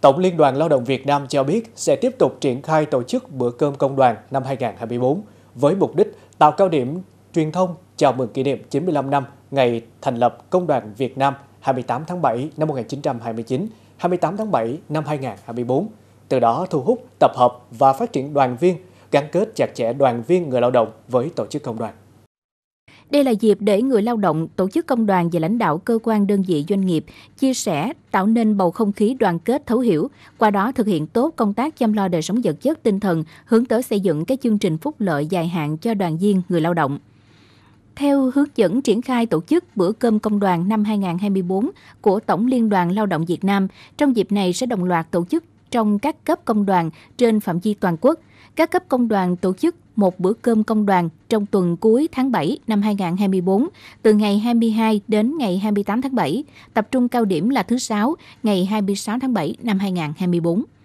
Tổng Liên đoàn Lao động Việt Nam cho biết sẽ tiếp tục triển khai tổ chức bữa cơm công đoàn năm 2024 với mục đích tạo cao điểm truyền thông chào mừng kỷ niệm 95 năm ngày thành lập Công đoàn Việt Nam 28 tháng 7 năm 1929, 28 tháng 7 năm 2024. Từ đó thu hút, tập hợp và phát triển đoàn viên, gắn kết chặt chẽ đoàn viên người lao động với tổ chức công đoàn. Đây là dịp để người lao động, tổ chức công đoàn và lãnh đạo cơ quan đơn vị doanh nghiệp chia sẻ, tạo nên bầu không khí đoàn kết thấu hiểu, qua đó thực hiện tốt công tác chăm lo đời sống vật chất tinh thần, hướng tới xây dựng các chương trình phúc lợi dài hạn cho đoàn viên người lao động. Theo hướng dẫn triển khai tổ chức bữa cơm công đoàn năm 2024 của Tổng Liên đoàn Lao động Việt Nam, trong dịp này sẽ đồng loạt tổ chức trong các cấp công đoàn trên phạm vi toàn quốc. Các cấp công đoàn tổ chức một bữa cơm công đoàn trong tuần cuối tháng 7 năm 2024, từ ngày 22 đến ngày 28 tháng 7, tập trung cao điểm là thứ Sáu, ngày 26 tháng 7 năm 2024.